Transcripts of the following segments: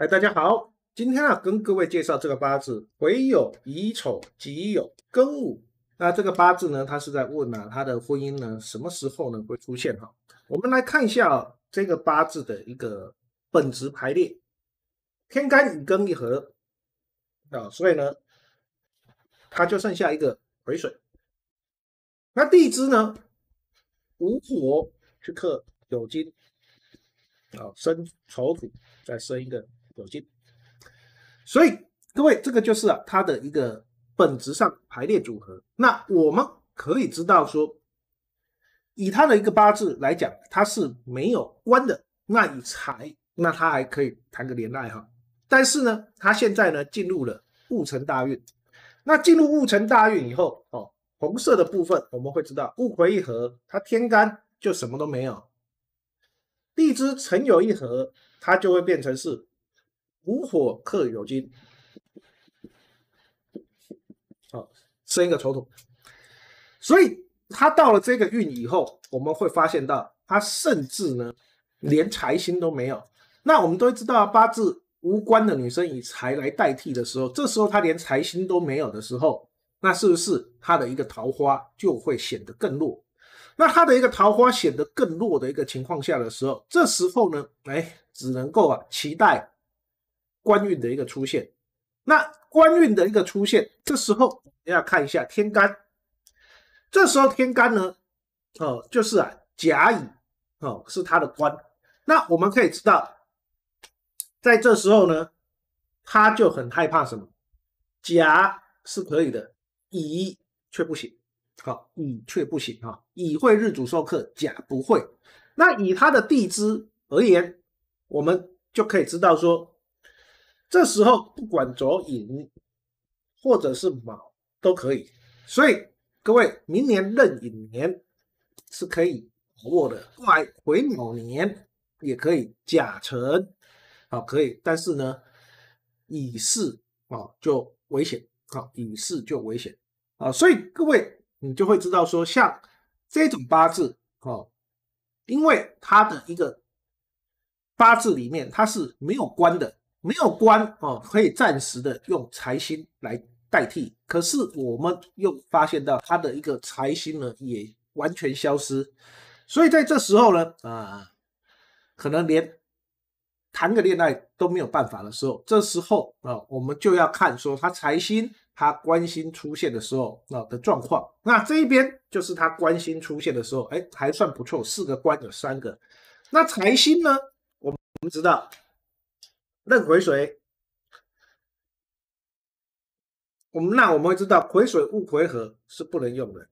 哎，大家好，今天啊，跟各位介绍这个八字，癸酉乙丑己酉庚午。那这个八字呢，它是在问呢，他的婚姻呢，什么时候呢会出现哈？我们来看一下这个八字的一个本质排列，天干乙庚一合啊，所以呢，它就剩下一个癸水。那地支呢，午火去克酉金啊，生丑土，再生一个。有进，所以各位，这个就是啊，它的一个本质上排列组合。那我们可以知道说，以他的一个八字来讲，他是没有官的，那以财，那他还可以谈个连爱哈。但是呢，他现在呢进入了戊辰大运，那进入戊辰大运以后哦，红色的部分我们会知道戊癸一合，它天干就什么都没有，地支辰有一合，它就会变成是。无火克有金，好生一个丑土，所以他到了这个运以后，我们会发现到他甚至呢连财星都没有。那我们都知道，八字无关的女生以财来代替的时候，这时候他连财星都没有的时候，那是不是他的一个桃花就会显得更弱？那他的一个桃花显得更弱的一个情况下的时候，这时候呢，哎，只能够啊期待。官运的一个出现，那官运的一个出现，这时候要看一下天干，这时候天干呢，哦，就是啊，甲乙哦是他的官，那我们可以知道，在这时候呢，他就很害怕什么？甲是可以的，乙却不行，好，乙却不行啊，乙会日主受克，甲不会。那以他的地支而言，我们就可以知道说。这时候不管卓寅或者是卯都可以，所以各位明年壬寅年是可以把握的，来癸卯年也可以，甲辰好可以，但是呢乙巳啊就危险啊，乙巳就危险啊，所以各位你就会知道说，像这种八字啊，因为它的一个八字里面它是没有官的。没有官哦，可以暂时的用财星来代替。可是我们又发现到他的一个财星呢，也完全消失。所以在这时候呢，啊，可能连谈个恋爱都没有办法的时候，这时候啊，我们就要看说他财星、他关心出现的时候那的状况。那这一边就是他关心出现的时候，哎，还算不错，四个官有三个。那财星呢，我们知道。任癸水，我们那我们会知道癸水戊癸合是不能用的。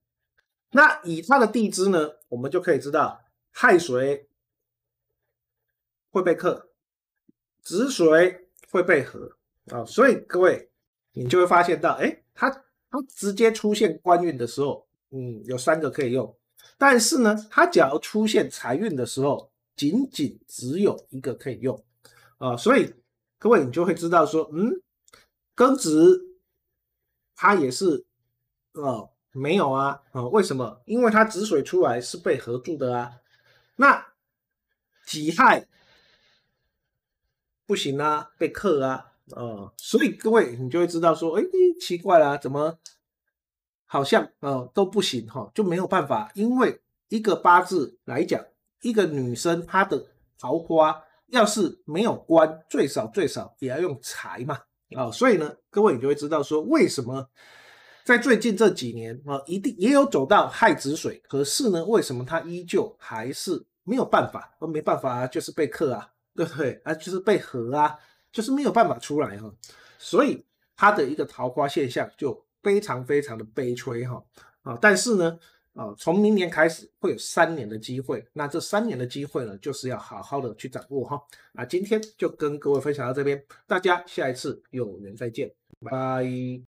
那以它的地支呢，我们就可以知道亥水会被克，子水会被合啊。所以各位，你就会发现到，哎，它它直接出现官运的时候，嗯，有三个可以用。但是呢，它只要出现财运的时候，仅仅只有一个可以用啊。所以。各位，你就会知道说，嗯，庚子，它也是，啊，没有啊，啊，为什么？因为它子水出来是被合住的啊，那己亥不行啊，被克啊，啊，所以各位，你就会知道说，哎，奇怪啦，怎么好像，呃都不行哈，就没有办法，因为一个八字来讲，一个女生她的桃花。要是没有官，最少最少也要用财嘛，啊，所以呢，各位你就会知道说为什么在最近这几年啊，一定也有走到亥子水，可是呢，为什么它依旧还是没有办法？哦，没办法啊，就是被克啊，对不对？啊，就是被合啊，就是没有办法出来哈，所以它的一个桃花现象就非常非常的悲催哈，啊，但是呢。啊，从明年开始会有三年的机会，那这三年的机会呢，就是要好好的去掌握哈。啊，今天就跟各位分享到这边，大家下一次有缘再见，拜。